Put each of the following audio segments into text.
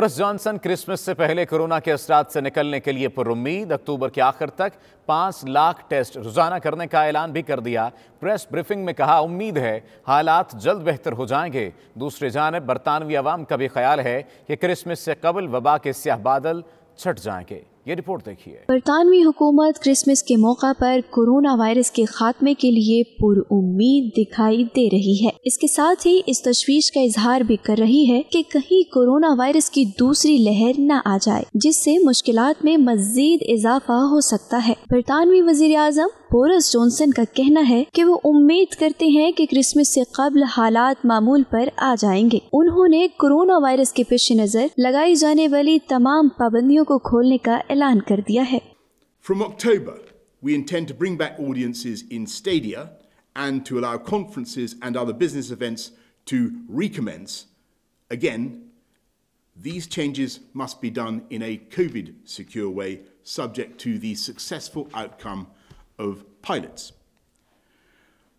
Boris Johnson Christmas से पहले corona के असरात से निकलने के लिए पुरुद अक्टूबर के आखिर तक पाँच लाख टेस्ट रोजाना करने का ऐलान भी कर दिया प्रेस ब्रीफिंग में कहा उम्मीद है हालात जल्द बेहतर हो जाएंगे दूसरी जानब बरतानवी आवाम का भी ख्याल है कि क्रिसमस से कबल वबा के स्याह बादल छट जाएंगे ये रिपोर्ट देखिए बरतानवी हुकूमत क्रिसमस के मौका पर कोरोना वायरस के खात्मे के लिए पुरुद दिखाई दे रही है इसके साथ ही इस तशवीश का इजहार भी कर रही है कि कहीं कोरोना वायरस की दूसरी लहर न आ जाए जिससे मुश्किल में मजीद इजाफा हो सकता है बरतानवी वजीर आजम बोरिस जॉनसन का कहना है कि वो उम्मीद करते हैं कि क्रिसमस से कबल हालात मामूल पर आ जाएंगे उन्होंने कोरोना वायरस के पेश नज़र लगाई जाने वाली तमाम पाबंदियों को खोलने का ऐलान कर दिया है From October, we intend to bring back audiences in stadia and to allow conferences and other business events to recommence. Again, These changes must be done in a COVID secure way, subject to the successful outcome of pilots.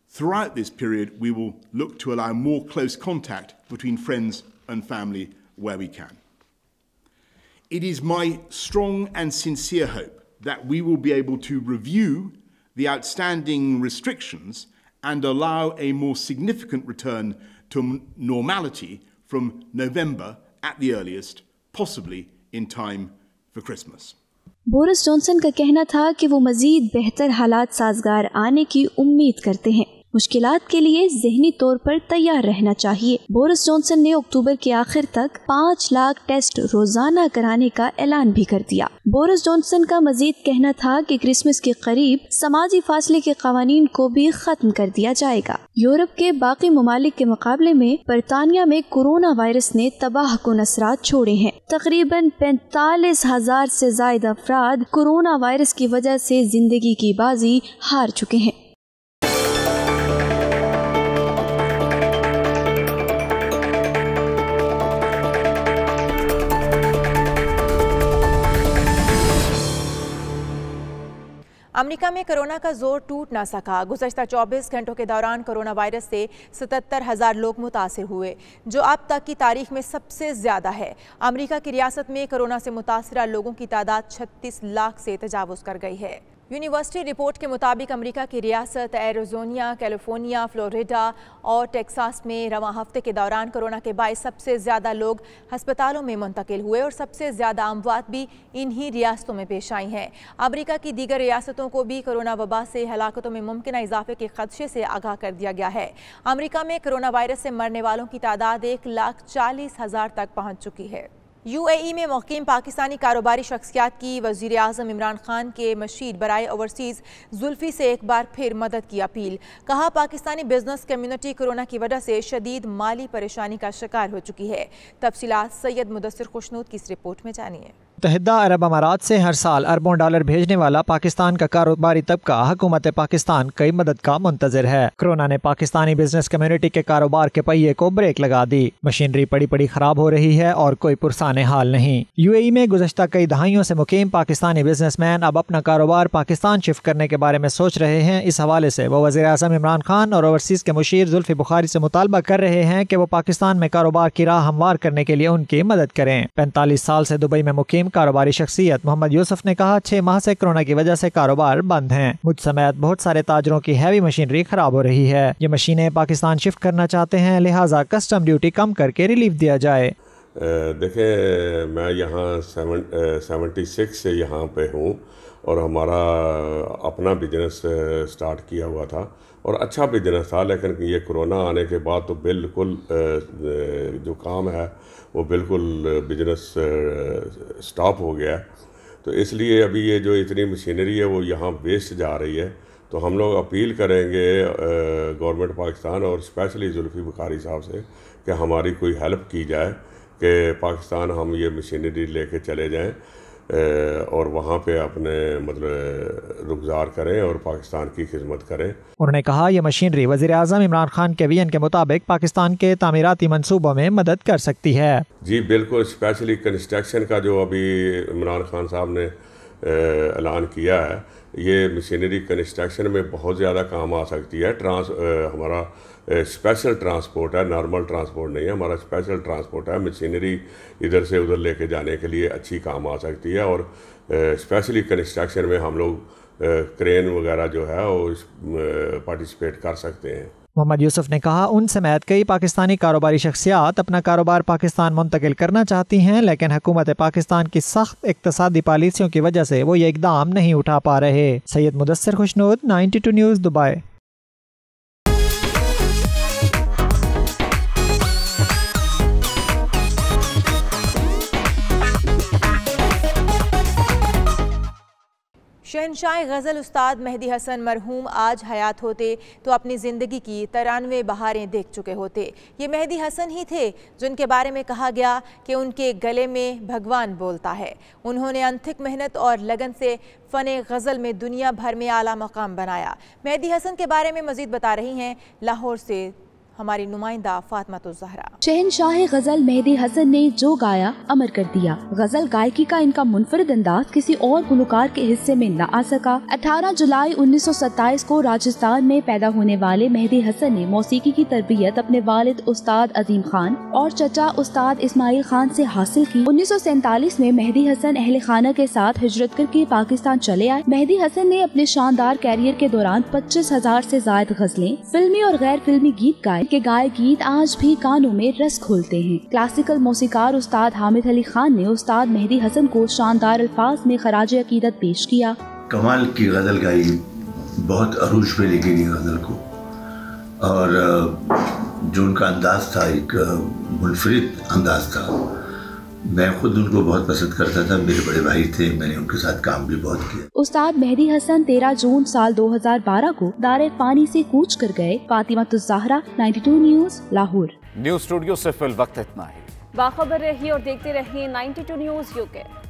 Throughout this period, we will look to allow more close contact between friends and family where we can. It is my strong and sincere hope that we will be able to review the outstanding restrictions and allow a more significant return to normality from November at the earliest, possibly in time for Christmas. Boris Johnson का कहना था कि वो मज़ीद बेहतर हालात साजगार आने की उम्मीद करते हैं मुश्किल के लिए जहनी तौर पर तैयार रहना चाहिए बोरिस जॉनसन ने अक्टूबर के आखिर तक पाँच लाख टेस्ट रोजाना कराने का ऐलान भी कर दिया बोरिस जॉनसन का मजीद कहना था कि क्रिसमस के करीब समाजी फासले के कवानीन को भी खत्म कर दिया जाएगा यूरोप के बाकी ममालिक के मुकाबले में बरतानिया में कोरोना वायरस ने तबाह को असरा छोड़े हैं तकरीबन पैंतालीस हजार ऐसी जायद अफराद कोरोना वायरस की वजह ऐसी जिंदगी की बाजी हार चुके हैं अमेरिका में कोरोना का जोर टूट ना सका गुजशत 24 घंटों के दौरान कोरोना वायरस से सतहत्तर हज़ार लोग मुतासर हुए जो अब तक की तारीख में सबसे ज़्यादा है अमेरिका की रियासत में कोरोना से मुतासर लोगों की तादाद 36 लाख से तजावज़ कर गई है यूनिवर्सिटी रिपोर्ट के मुताबिक अमेरिका की रियासत एरोजोनिया कैलिफोर्निया फ्लोरिडा और टेक्सास में रवा हफ्ते के दौरान कोरोना के बायस सबसे ज़्यादा लोग हस्पतालों में मुंतकिल हुए और सबसे ज़्यादा अमवात भी इन्हीं रियासतों में पेश आई हैं अमरीका की दीगर रियासतों को भी कोरोना वबा से हलाकतों में मुमकिन इजाफे के खदशे से आगाह कर दिया गया है अमरीका में कोरोना वायरस से मरने वालों की तादाद एक लाख चालीस हज़ार तक पहुँच चुकी है यूएई e में मुकीम पाकिस्तानी कारोबारी शख्सियात की वजीर अजम इमरान खान के मशीर बरए ओवरसीज़ जुल्फी से एक बार फिर मदद की अपील कहा पाकिस्तानी बिजनेस कम्यूनिटी कोरोना की वजह से शदीद माली परेशानी का शिकार हो चुकी है तफसीत सैयद मुदसर खुशनूद की इस रिपोर्ट में जानिए मुतहदा अरब अमारात से हर साल अरबों डॉलर भेजने वाला पाकिस्तान का कारोबारी तबका हुकूमत पाकिस्तान कई मदद का मुंतजर है कोरोना ने पाकिस्तानी बिजनेस कम्युनिटी के कारोबार के पहिए को ब्रेक लगा दी मशीनरी पड़ी पड़ी खराब हो रही है और कोई पुरसान हाल नहीं यू ए में गुजशत कई दहाइयों से मुकीम पाकिस्तानी मैन अब अपना कारोबार पाकिस्तान शिफ्ट करने के बारे में सोच रहे हैं इस हवाले से वो वजी अजम इमरान खान और ओवरसीज के मुशीर जुल्फी बुखारी से मुतालबा कर रहे हैं कि वो पाकिस्तान में कारोबार की राह हमवार करने के लिए उनकी मदद करें पैंतालीस साल से दुबई में मुकीम कारोबारी शख्सियत मोहम्मद यूसुफ ने कहा छह माह से कोरोना की वजह से कारोबार बंद है मुझ समय बहुत सारे ताजरों की हैवी मशीनरी खराब हो रही है ये मशीनें पाकिस्तान शिफ्ट करना चाहते हैं लिहाजा कस्टम ड्यूटी कम करके रिलीफ दिया जाए देखे मैं यहाँ सेवेंटी सिक्स से यहाँ पे हूँ और हमारा अपना बिजनेस स्टार्ट किया हुआ था और अच्छा बिजनेस था लेकिन ये कोरोना आने के बाद तो बिल्कुल जो काम है वो बिल्कुल बिजनेस स्टॉप हो गया तो इसलिए अभी ये जो इतनी मशीनरी है वो यहाँ वेस्ट जा रही है तो हम लोग अपील करेंगे गवर्नमेंट पाकिस्तान और स्पेशली जुल्फ़ी बुखारी साहब से कि हमारी कोई हेल्प की जाए कि पाकिस्तान हम ये मशीनरी लेके चले जाएं और वहाँ पे अपने मतलब रुकजार करें और पाकिस्तान की खिदमत करें उन्होंने कहा यह मशीनरी वजी अजम इमरान खान के वीन के मुताबिक पाकिस्तान के तमीराती मनसूबों में मदद कर सकती है जी बिल्कुल स्पेशली कंस्ट्रक्शन का जो अभी इमरान खान साहब ने ऐलान किया है ये मशीनरी कंस्ट्रक्शन में बहुत ज़्यादा काम आ सकती है ट्रांस हमारा स्पेशल ट्रांसपोर्ट है नॉर्मल ट्रांसपोर्ट नहीं है हमारा स्पेशल ट्रांसपोर्ट है मशीनरी इधर से उधर लेके जाने के लिए अच्छी काम आ सकती है और स्पेशली कंस्ट्रक्शन में हम लोग क्रेन वगैरह जो है वो पार्टिसिपेट कर सकते हैं मोहम्मद यूसुफ ने कहा उन समेत कई पाकिस्तानी कारोबारी शख्सियात अपना कारोबार पाकिस्तान मुंतकिल करना चाहती हैं लेकिन हकूमत पाकिस्तान की सख्त इकतदी पॉलिसियों की वजह से वो ये इकदाम नहीं उठा पा रहे Syed Mudassar Khushnood ninety two news Dubai शहनशाह गज़ल उस्ताद मेहदी हसन मरहूम आज हयात होते तो अपनी ज़िंदगी की तिरानवे बहारें देख चुके होते ये मेहदी हसन ही थे जिनके बारे में कहा गया कि उनके गले में भगवान बोलता है उन्होंने अंथिक मेहनत और लगन से फ़न गज़ल में दुनिया भर में आला मकाम बनाया मेहदी हसन के बारे में मज़ीद बता रही हैं लाहौर से हमारी नुमाइंदा फातमा तो जहरा शाह गजल मेहदी हसन ने जो गाया अमर कर दिया गजल गायकी का इनका मुनफरद अंदाज किसी और गुलकार के हिस्से में न आ सका अठारह जुलाई सत्ताईस को राजस्थान में पैदा होने वाले मेहदी हसन ने मौसीकी की तरबियत अपने वालिद उस्ताद अजीम खान और चचा उस्ताद इसमाइल खान से हासिल की उन्नीस में मेहदी हसन अहल खाना के साथ हिजरत करके पाकिस्तान चले आए मेहदी हसन ने अपने शानदार कैरियर के दौरान पच्चीस हजार ऐसी जायद गजलें फिल्मी और गैर फिल्मी गीत गाए के गाए गीत आज भी कानों में रस खोलते हैं क्लासिकल मौसीकार उस्ताद हामिद अली खान ने उस्ताद मेहदी हसन को शानदार अल्फाज में खराज अकीदत पेश किया कमाल की गज़ल गाई बहुत अरूज पे लेके गई गज़ल को और जो उनका अंदाज था एक मुनफरद अंदाज था मैं खुद उनको बहुत पसंद करता था मेरे बड़े भाई थे मैंने उनके साथ काम भी बहुत किया उस्ताद मेहदी हसन 13 जून साल 2012 को दारे पानी से कूच कर गए Fatima Tuzahra 92 news Lahore news studio से फिल वक्त इतना ही बाखबर रहिए और देखते रहिए 92 न्यूज यूके